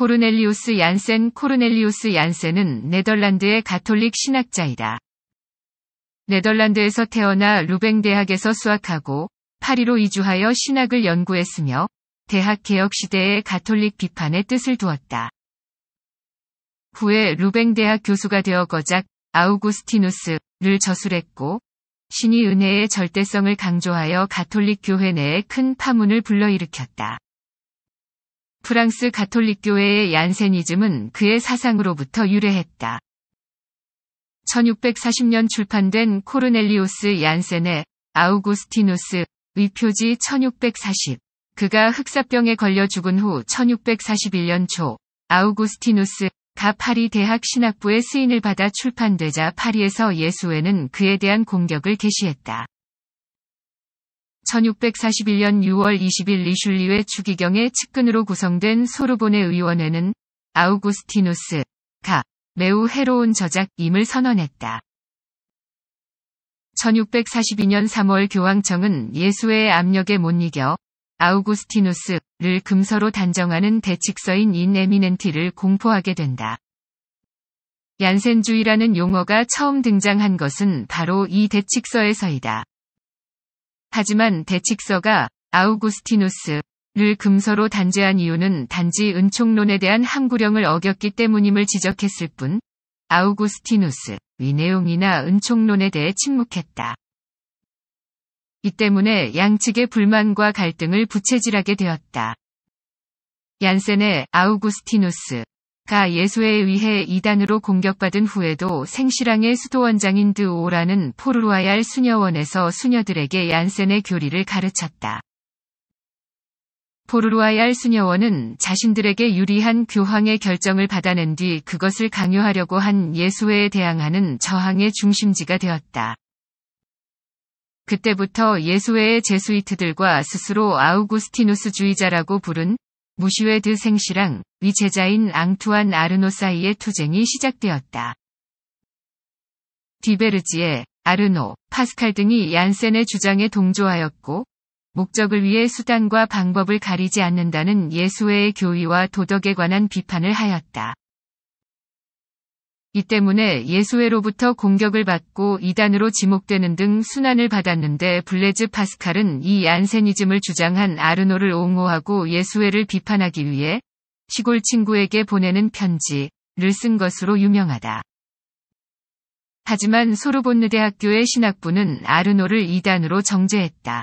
코르넬리우스 얀센 코르넬리우스 얀센은 네덜란드의 가톨릭 신학자이다. 네덜란드에서 태어나 루뱅 대학에서 수학하고 파리로 이주하여 신학을 연구했으며 대학 개혁 시대의 가톨릭 비판의 뜻을 두었다. 후에 루뱅 대학 교수가 되어 거작 아우구스티누스를 저술했고 신이 은혜의 절대성을 강조하여 가톨릭 교회 내에 큰 파문을 불러일으켰다. 프랑스 가톨릭교회의 얀세니즘은 그의 사상으로부터 유래했다. 1640년 출판된 코르넬리오스 얀센의 아우구스티누스 위표지 1640 그가 흑사병에 걸려 죽은 후 1641년 초 아우구스티누스가 파리 대학 신학부의 스인을 받아 출판되자 파리에서 예수회는 그에 대한 공격을 개시했다. 1641년 6월 20일 리슐리의 추기경의 측근으로 구성된 소르본의 의원회는 아우구스티누스, 가, 매우 해로운 저작임을 선언했다. 1642년 3월 교황청은 예수의 압력에 못 이겨 아우구스티누스를 금서로 단정하는 대칙서인 인 에미넨티를 공포하게 된다. 얀센주의라는 용어가 처음 등장한 것은 바로 이 대칙서에서이다. 하지만 대칙서가 아우구스티누스를 금서로 단죄한 이유는 단지 은총론에 대한 함구령을 어겼기 때문임을 지적했을 뿐 아우구스티누스 의 내용이나 은총론에 대해 침묵했다. 이 때문에 양측의 불만과 갈등을 부채질하게 되었다. 얀센의 아우구스티누스 가 예수에 의해 이단으로 공격받은 후에도 생시랑의 수도원장인 드오라는 포르루아얄 수녀원에서 수녀들에게 얀센의 교리를 가르쳤다. 포르루아얄 수녀원은 자신들에게 유리한 교황의 결정을 받아낸 뒤 그것을 강요하려고 한 예수회에 대항하는 저항의 중심지가 되었다. 그때부터 예수회의 제수이트들과 스스로 아우구스티누스 주의자라고 부른 무슈웨드 생시랑 위제자인 앙투안 아르노 사이의 투쟁이 시작되었다. 디베르지에 아르노, 파스칼 등이 얀센의 주장에 동조하였고 목적을 위해 수단과 방법을 가리지 않는다는 예수회의 교의와 도덕에 관한 비판을 하였다. 이 때문에 예수회로부터 공격을 받고 이단으로 지목되는 등 순환을 받았는데 블레즈 파스칼은 이 안세니즘을 주장한 아르노를 옹호하고 예수회를 비판하기 위해 시골 친구에게 보내는 편지를 쓴 것으로 유명하다. 하지만 소르본느 대학교의 신학부는 아르노를 이단으로 정제했다.